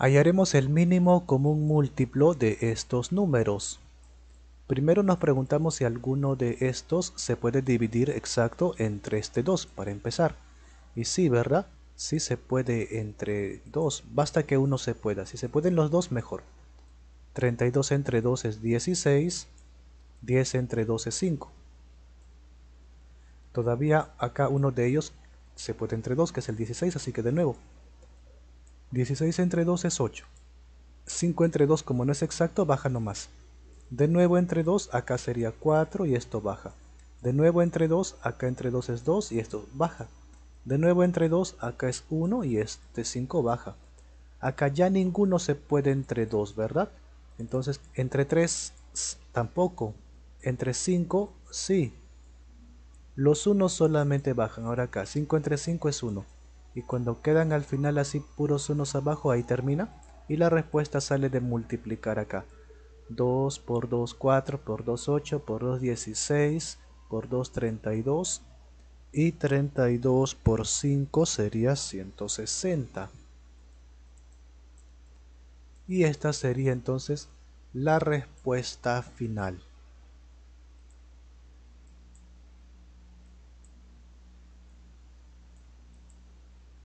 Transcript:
Hallaremos el mínimo común múltiplo de estos números. Primero nos preguntamos si alguno de estos se puede dividir exacto entre este 2 para empezar. Y sí, ¿verdad? Sí se puede entre 2, basta que uno se pueda. Si se pueden los dos, mejor. 32 entre 2 es 16, 10 entre 2 es 5. Todavía acá uno de ellos se puede entre 2, que es el 16, así que de nuevo, 16 entre 2 es 8. 5 entre 2 como no es exacto baja nomás. De nuevo entre 2 acá sería 4 y esto baja. De nuevo entre 2 acá entre 2 es 2 y esto baja. De nuevo entre 2 acá es 1 y este 5 baja. Acá ya ninguno se puede entre 2, ¿verdad? Entonces entre 3 tampoco. Entre 5 sí. Los 1 solamente bajan. Ahora acá 5 entre 5 es 1 y cuando quedan al final así puros unos abajo ahí termina y la respuesta sale de multiplicar acá 2 por 2 4 por 2 8 por 2 16 por 2 32 y 32 por 5 sería 160 y esta sería entonces la respuesta final